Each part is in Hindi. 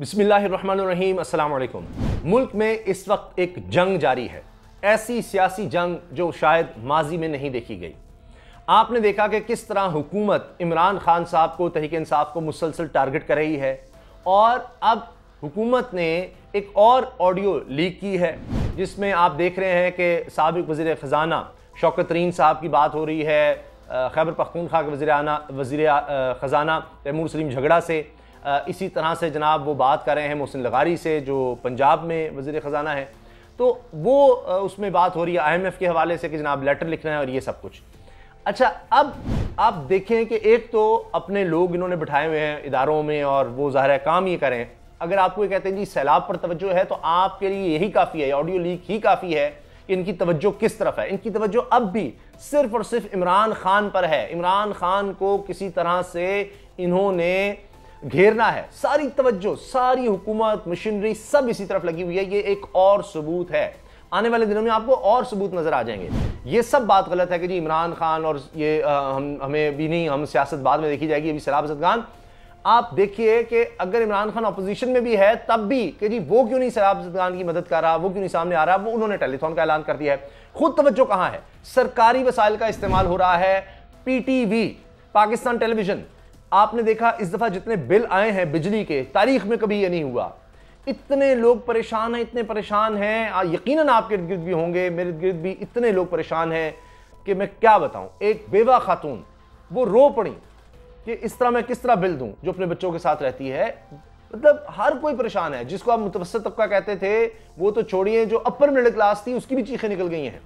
बिसमीम मुल्क में इस वक्त एक जंग जारी है ऐसी सियासी जंग जो शायद माजी में नहीं देखी गई आपने देखा कि किस तरह हुकूमत इमरान खान साहब को तहरीक इंसाफ को मुसलसल टारगेट कर रही है और अब हुकूमत ने एक और ऑडियो लीक की है जिसमें आप देख रहे हैं कि सबक वज़ी ख़जाना शौकत तरीन साहब की बात हो रही है खैबर पख्तूनख्वा के वजी वज़ी ख़जाना तैमूर सलीम झगड़ा से इसी तरह से जनाब वो बात कर रहे हैं मोहसिन लगारी से जो पंजाब में वजीर ख़जाना है तो वो उसमें बात हो रही है आईएमएफ के हवाले से कि जनाब लेटर लिखना है और ये सब कुछ अच्छा अब आप देखें कि एक तो अपने लोग इन्होंने बिठाए हुए हैं इदारों में और वो ज़ाहिर है काम ये करें अगर आपको ये कहते हैं जी सैलाब पर तवज्जो है तो आपके लिए यही काफ़ी है ऑडियो लीक ही काफ़ी है कि इनकी तवज्जो किस तरफ है इनकी तवज्जो अब भी सिर्फ और सिर्फ इमरान खान पर है इमरान खान को किसी तरह से इन्होंने घेरना है सारी तवज्जो सारी हुकूमत मशीनरी सब इसी तरफ लगी हुई है ये एक और सबूत है आने वाले दिनों में आपको और सबूत नजर आ जाएंगे ये सब बात गलत है कि जी इमरान खान और ये आ, हम हमें भी नहीं हम सियासत बाद में देखी जाएगी अभी सराब असद खान आप देखिए कि अगर इमरान खान अपोजिशन में भी है तब भी कि जी वो क्यों नहीं सराब असद खान की मदद कर रहा वो क्यों नहीं सामने आ रहा वो उन्होंने टेलीथॉन का ऐलान कर दिया है खुद तवज्जो कहाँ है सरकारी वसाइल का इस्तेमाल हो रहा है पी पाकिस्तान टेलीविजन आपने देखा इस दफ़ा जितने बिल आए हैं बिजली के तारीख में कभी ये नहीं हुआ इतने लोग परेशान हैं इतने परेशान हैं यकीन आपके इर्द गिर्द भी होंगे मेरे इर्द गिर्द भी इतने लोग परेशान हैं कि मैं क्या बताऊं एक बेवा खातून वो रो पड़ी कि इस तरह मैं किस तरह बिल दूं जो अपने बच्चों के साथ रहती है मतलब हर कोई परेशान है जिसको आप मुतवस्त तबका कहते थे वो तो छोड़िए जो अपर मिडिल क्लास थी उसकी भी चीखें निकल गई हैं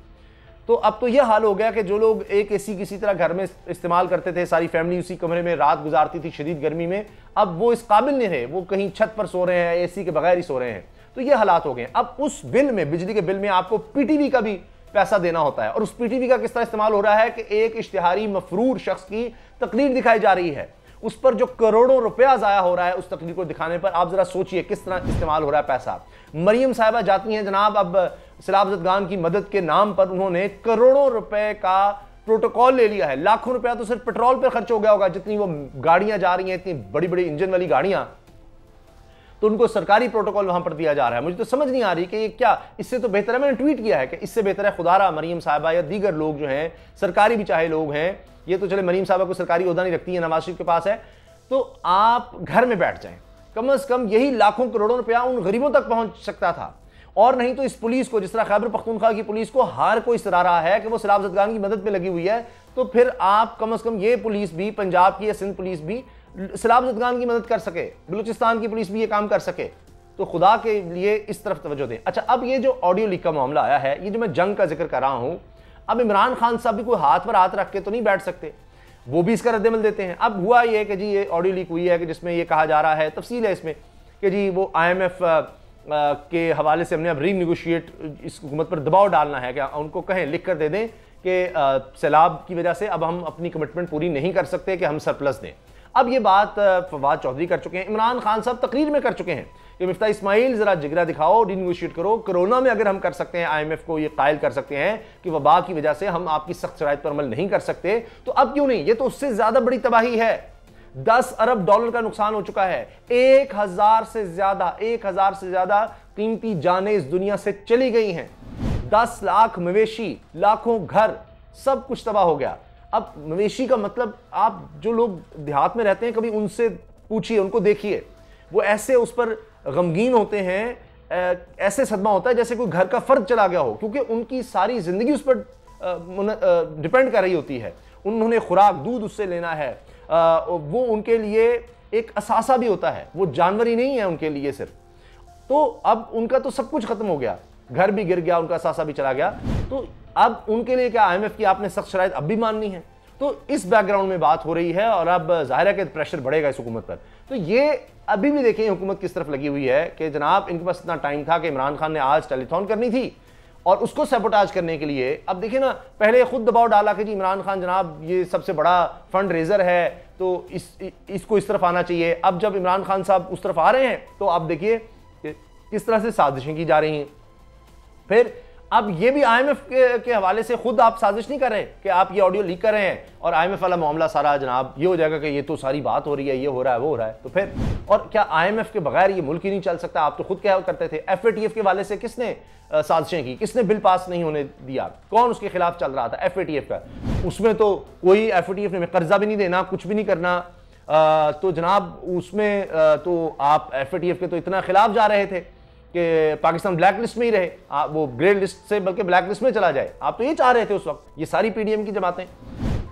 तो अब तो यह हाल हो गया कि जो लोग एक एसी किसी तरह घर में इस्तेमाल करते थे सारी फैमिली उसी कमरे में रात गुजारती थी शदीद गर्मी में अब वो इस काबिल नहीं रहे वो कहीं छत पर सो रहे हैं ए के बगैर ही सो रहे हैं तो ये हालात हो गए अब उस बिल में बिजली के बिल में आपको पी का भी पैसा देना होता है और उस पी का किस तरह इस्तेमाल हो रहा है कि एक इश्तिहारी मफरूर शख्स की तकलीफ दिखाई जा रही है उस पर जो करोड़ों रुपया ज़ाया हो रहा है उस तकरीर को दिखाने पर आप ज़रा सोचिए किस तरह इस्तेमाल हो रहा है पैसा मरीम साहिबा जाती हैं जनाब अब गान की मदद के नाम पर उन्होंने करोड़ों रुपए का प्रोटोकॉल ले लिया है लाखों रुपया तो सिर्फ पेट्रोल पर खर्च हो गया होगा जितनी वो गाड़ियां जा रही हैं इतनी बड़ी बड़ी इंजन वाली गाड़ियां तो उनको सरकारी प्रोटोकॉल वहां पर दिया जा रहा है मुझे तो समझ नहीं आ रही कि ये क्या इससे तो बेहतर है मैंने ट्वीट किया है कि इससे बेहतर है खुदारा मरीम साहबा या दीगर लोग जो हैं सरकारी भी चाहे लोग हैं ये तो चले मरीम साहबा को सरकारी उदा नहीं रखती है नवाज शरीफ के पास है तो आप घर में बैठ जाएं कम अज कम यही लाखों करोड़ों रुपया उन गरीबों तक पहुंच सकता था और नहीं तो इस पुलिस को जिस तरह खैबर पख्तूनखा की पुलिस को हार को इस रहा है कि वो सलाब जदगान की मदद में लगी हुई है तो फिर आप कम अज कम ये पुलिस भी पंजाब की या सिंध पुलिस भी सलाब जदगान की मदद कर सके बलूचिस्तान की पुलिस भी ये काम कर सके तो खुदा के लिए इस तरफ तवज्जो दें अच्छा अब ये जो ऑडियो लीक का मामला आया है ये जो मैं जंग का जिक्र कर रहा हूँ अब इमरान खान साहब भी कोई हाथ पर हाथ रख के तो नहीं बैठ सकते वो भी इसका रद्दमल देते हैं अब हुआ ये कि जी ये ऑडियो लीक हुई है कि जिसमें ये कहा जा रहा है तफसील है इसमें कि जी वो एफ के हवाले से हमने अब री निगोशिएट इस हुकूमत पर दबाव डालना है क्या उनको कहें लिख कर दे दें कि सैलाब की वजह से अब हम अपनी कमिटमेंट पूरी नहीं कर सकते कि हम सरप्लस दें अब ये बात फवाद चौधरी कर चुके हैं इमरान खान साहब तकरीर में कर चुके हैं कि मिफ्ता इस्माइल ज़रा जिगरा दिखाओ डिनगोशिएट करो कोरोना में अगर हम कर सकते हैं आईएमएफ को ये कायल कर सकते हैं कि वबा की वजह से हम आपकी सख्त शरात पर अमल नहीं कर सकते तो अब क्यों नहीं ये तो उससे ज़्यादा बड़ी तबाही है दस अरब डॉलर का नुकसान हो चुका है एक हजार से ज्यादा एक हजार से ज्यादा कीमती जाने इस दुनिया से चली गई हैं दस लाख मवेशी लाखों घर सब कुछ तबाह हो गया अब मवेशी का मतलब आप जो लोग देहात में रहते हैं कभी उनसे पूछिए उनको देखिए वो ऐसे उस पर गमगीन होते हैं ऐसे सदमा होता है जैसे कोई घर का फर्द चला गया हो क्योंकि उनकी सारी ज़िंदगी उस पर डिपेंड कर रही होती है उन्होंने खुराक दूध उससे लेना है वो उनके लिए एक असासा भी होता है वो जानवर ही नहीं है उनके लिए सिर्फ तो अब उनका तो सब कुछ ख़त्म हो गया घर भी गिर गया उनका असासा भी चला गया तो अब उनके लिए क्या आईएमएफ की आपने सख्त शराय अब भी माननी है तो इस बैकग्राउंड में बात हो रही है और अब जाहिर है कि प्रेशर बढ़ेगा इस हुकूमत पर तो ये अभी भी देखें हुकूमत किस तरफ लगी हुई है कि जनाब इनके पास इतना टाइम था कि इमरान खान ने आज टेलीथॉन करनी थी और उसको सेपोटाज करने के लिए अब देखिए ना पहले खुद दबाव डाला कि जी इमरान खान जनाब ये सबसे बड़ा फंड रेजर है तो इस इसको इस तरफ आना चाहिए अब जब इमरान खान साहब उस तरफ आ रहे हैं तो आप देखिए किस तरह से साजिशें की जा रही हैं फिर अब ये भी आईएमएफ के, के हवाले से खुद आप साजिश नहीं कर रहे कि आप ये ऑडियो लीक कर रहे हैं और आईएमएफ वाला मामला सारा जनाब ये हो जाएगा कि ये तो सारी बात हो रही है ये हो रहा है वो हो रहा है तो फिर और क्या आईएमएफ के बगैर ये मुल्क ही नहीं चल सकता आप तो खुद क्या करते थे एफ के वाले से किसने साजिशें की किसने बिल पास नहीं होने दिया कौन उसके खिलाफ चल रहा था एफ का उसमें तो कोई एफ ने कर्जा भी नहीं देना कुछ भी नहीं करना तो जनाब उसमें तो आप एफ के तो इतना खिलाफ जा रहे थे कि पाकिस्तान ब्लैक लिस्ट में ही रहे आ, वो ग्रे लिस्ट से बल्कि ब्लैक लिस्ट में चला जाए आप तो ये चाह रहे थे उस वक्त ये सारी पीडीएम की जमातें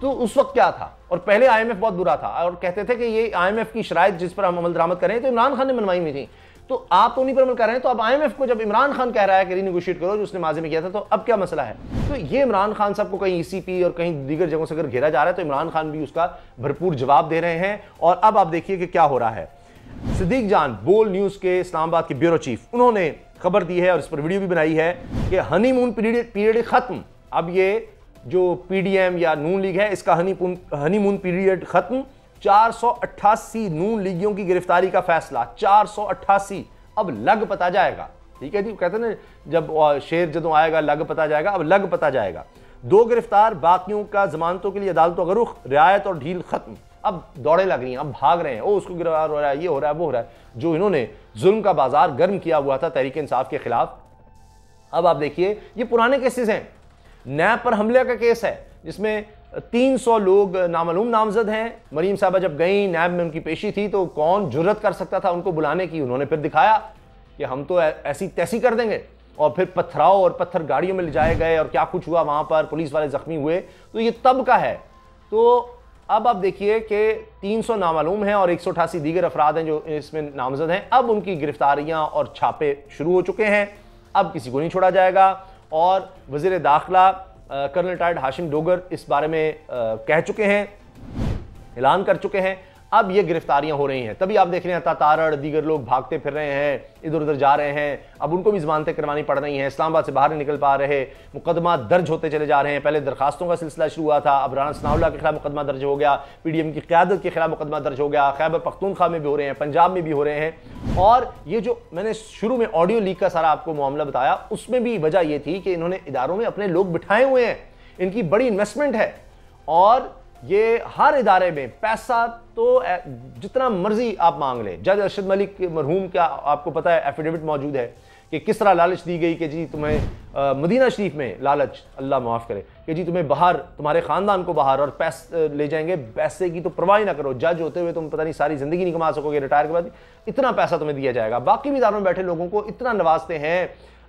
तो उस वक्त क्या था और पहले आईएमएफ बहुत बुरा था और कहते थे कि ये आईएमएफ की शराय जिस पर हम अमल दरामद करें तो इमरान खान ने मनवाई हुई थी तो आप तो उन्हीं पर अमल कर रहे हैं तो अब आईएमएफ को जब इमरान खान कह रहा है कि रीनिगोशिएट करो जो उसने माजे में किया था तो अब क्या मसला है तो ये इमरान खान साहब को कहीं ईसीपी e और कहीं दीगर जगहों से अगर घेरा जा रहा है तो इमरान खान भी उसका भरपूर जवाब दे रहे हैं और अब आप देखिए कि क्या हो रहा है सिद्दीक जान बोल न्यूज के इस्लामाबाद के ब्यूरो चीफ उन्होंने खबर दी है और इस पर वीडियो भी बनाई है कि हनीमून पीरियड पीरियड खत्म अब ये जो पीडीएम या नून लीग है इसका हनीमून हनीमून पीरियड खत्म चार नून लीगियों की गिरफ्तारी का फैसला चार अब लग पता जाएगा ठीक है जी कहते ना जब शेर जदों आएगा लग पता जाएगा अब लग पता जाएगा दो गिरफ्तार बाकियों का जमानतों के लिए अदालतों का रुख रियायत और ढील खत्म अब दौड़े लग रही हैं अब भाग रहे हैं ओ उसको गिरफ्तार हो रहा है ये हो रहा है वो हो रहा है जो इन्होंने जुल्म का बाजार गर्म किया हुआ था तहरीक इंसाफ के खिलाफ अब आप देखिए ये पुराने केसेस हैं नैब पर हमले का केस है जिसमें 300 लोग नामालूम नामजद हैं मरीम साहबा जब गई नैब में उनकी पेशी थी तो कौन जरूरत कर सकता था उनको बुलाने की उन्होंने फिर दिखाया कि हम तो ऐसी तैसी कर देंगे और फिर पथराव और पत्थर गाड़ियों में ले जाए गए और क्या कुछ हुआ वहां पर पुलिस वाले जख्मी हुए तो ये तब का है तो अब आप देखिए कि 300 नामालूम हैं और एक सौ अठासी दीगर अफराद हैं जो इसमें नामजद हैं अब उनकी गिरफ्तारियां और छापे शुरू हो चुके हैं अब किसी को नहीं छोड़ा जाएगा और वजीर दाखिला कर्नल रिटायर्ड हाशिम डोगर इस बारे में आ, कह चुके हैं ऐलान कर चुके हैं अब ये गिरफ्तारियां हो रही हैं तभी आप देख रहे हैं तातारड़ दीगर लोग भागते फिर रहे हैं इधर उधर जा रहे हैं अब उनको भी जमानतें करवानी पड़ रही हैं इस्लामाबाद से बाहर निकल पा रहे मुकदमा दर्ज होते चले जा रहे हैं पहले दरखास्तों का सिलसिला शुरू हुआ था अब राना सनाउल्ला के खिलाफ मुकदमा दर्ज हो गया पी की क्यादत के खिलाफ मुकदमा दर्ज हो गया खैबर पख्तूनखा में भी हो रहे हैं पंजाब में भी हो रहे हैं और ये जो मैंने शुरू में ऑडियो लीक का सारा आपको मामला बताया उसमें भी वजह यह थी कि इन्होंने इदारों में अपने लोग बिठाए हुए हैं इनकी बड़ी इन्वेस्टमेंट है और ये हर इदारे में पैसा तो जितना मर्जी आप मांग लें जज अरशद मलिक मरहूम का आपको पता है एफिडेविट मौजूद है कि किस तरह लालच दी गई कि जी तुम्हें आ, मदीना शरीफ में लालच अल्लाह माफ़ करे कि जी तुम्हें बाहर तुम्हारे ख़ानदान को बाहर और पैसे ले जाएंगे पैसे की तो परवाह ना करो जज होते हुए तुम पता नहीं सारी ज़िंदगी नहीं कमा सकोगे रिटायर के बाद इतना पैसा तुम्हें दिया जाएगा बाकी भी इदारों में बैठे लोगों को इतना नवाजते हैं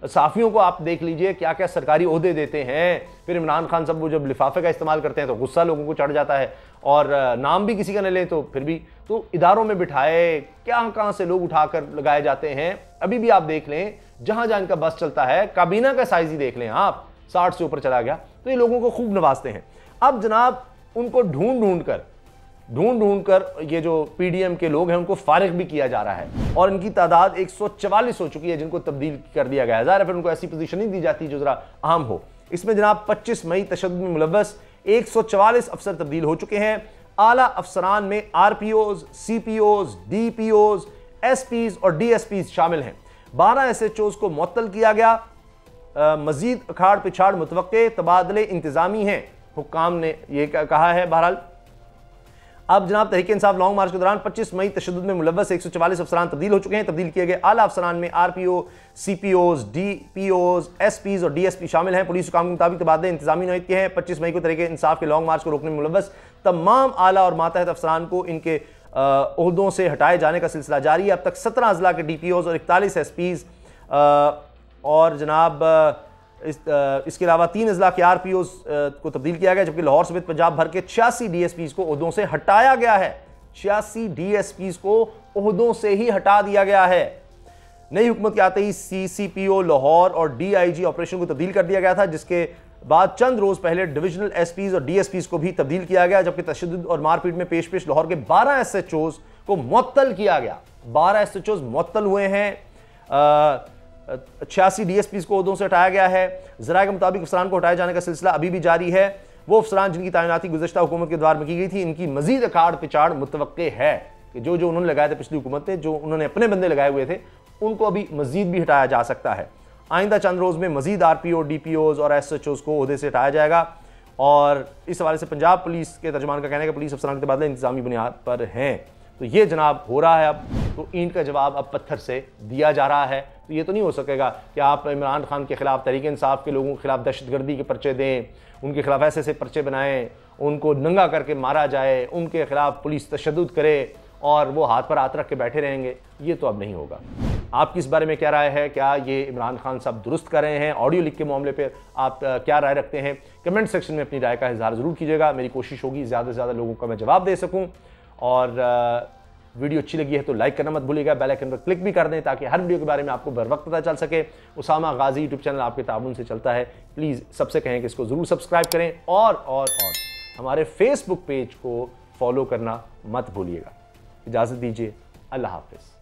साफियों को आप देख लीजिए क्या क्या सरकारी अहदे देते हैं फिर इमरान खान साहब वो जब लिफाफे का इस्तेमाल करते हैं तो गुस्सा लोगों को चढ़ जाता है और नाम भी किसी का न ले तो फिर भी तो इदारों में बिठाए क्या कहाँ से लोग उठाकर लगाए जाते हैं अभी भी आप देख लें जहाँ जहाँ इनका बस चलता है काबीना का साइज ही देख लें आप साठ से ऊपर चला गया तो ये लोगों को खूब नवाजते हैं अब जनाब उनको ढूंढ ढूंढ कर ढूंढ ढूंढ कर ये जो पीडीएम के लोग हैं उनको फारिग भी किया जा रहा है और इनकी तादाद एक हो चुकी है जिनको तब्दील कर दिया गया है ज़ाहिर फिर उनको ऐसी पोजीशन नहीं दी जाती जो ज़रा आम हो इसमें जनाब 25 मई तशद में मुलवस चवालीस अफसर तब्दील हो चुके हैं आला अफसरान में R P Os C P Os D P Os S Ps और डी एस पी शामिल हैं बारह एस एच ओज को मअतल किया गया आ, मजीद अखाड़ पिछाड़ मुतव तबादले इंतजामी हैं हुकाम ने यह कहा है बहरहाल अब जनाब तरीके इंसाफ लॉन्ग मार्च के दौरान 25 मई तशद में मुलवस एक सौ चवालीस अफसरान तब्दील हो चुके हैं तब्दील किए गए आला अफसरान में R P O C P Os D P Os S Ps और डी एस पी शामिल हैं पुलिस काम के मुताबिक तबादले इंतजामी नोयत के हैं पच्चीस मई को तरीके इंसाफ के लॉन्ग मार्च को रोकने में मुलवस तमाम आला और मातहत अफसरान को इनके अहदों से हटाए जाने का सिलसिला जारी है अब तक सत्रह अजला के डी पी ओज और इकतालीस एस पीज और जनाब इस इसके अलावा तीन अजला के आर पी ओ को तब्दील किया गया जबकि लाहौर समेत पंजाब भर के छियासी डी एस पीज को उहदों से हटाया गया है छियासी डी एस पीज को उहदों से ही हटा दिया गया है नई हुकूमत के आते ही सी सी पी ओ लाहौर और डी आई जी ऑपरेशन को तब्दील कर दिया गया था जिसके बाद चंद रोज पहले डिविजनल एस पीज और डी एस पीज को भी तब्दील किया गया जबकि तशद और मारपीट में पेश पेश लाहौर के बारह एस एच ओज को मअतल किया गया बारह एस एच ओज मअतल हुए हैं छियासी डीएसपी को उदों से हटाया गया है जरा के मुताबिक अफसरान को हटाए जाने का सिलसिला अभी भी जारी है वो अफसरान जिनकी तैनाती गुजशत हुकूमत के द्वार में की गई थी इनकी मजीद अखाड़ पिछाड़ मुतव है कि जो जो उन्होंने लगाए थे पिछली हुकूमत ने जो उन्होंने अपने बंदे लगाए हुए थे उनको अभी मजीद भी हटाया जा सकता है आइंदा चंद रोज़ में मजीद R P O D P Os और एस एच ओज को अहदे से हटाया जाएगा और इस हवाले से पंजाब पुलिस के तर्जमान का कहना है कि पुलिस अफसरान के तबादले इंतजामी बुनियाद पर हैं तो ये जनाब हो रहा है अब तो ईंट का जवाब अब पत्थर से दिया जा रहा है तो ये तो नहीं हो सकेगा कि आप इमरान खान के ख़िलाफ़ तरीक इंसाफ के लोगों के ख़िलाफ़ दहशतगर्दी के पर्चे दें उनके ख़िलाफ़ ऐसे ऐसे पर्चे बनाएँ उनको नंगा करके मारा जाए उनके ख़िलाफ़ पुलिस तशद करे और वो हाथ पर हाथ रख के बैठे रहेंगे ये तो अब नहीं होगा आपकी इस बारे में क्या राय है क्या ये इमरान खान साहब दुरुस्त कर रहे हैं ऑडियो लिख के मामले पर आप क्या राय रखते हैं कमेंट सेक्शन में अपनी राय का इजहार ज़रूर कीजिएगा मेरी कोशिश होगी ज़्यादा से ज़्यादा लोगों का मैं जवाब दे सकूँ और वीडियो अच्छी लगी है तो लाइक करना मत भूलिएगा बेल आइकन पर क्लिक भी कर दें ताकि हर वीडियो के बारे में आपको बर वक्त पता चल सके उसामा गाजी यूट्यूब चैनल आपके ताबुन से चलता है प्लीज़ सबसे कहें कि इसको ज़रूर सब्सक्राइब करें और और और हमारे फेसबुक पेज को फॉलो करना मत भूलिएगा इजाज़त दीजिए अल्लाह हाफिज़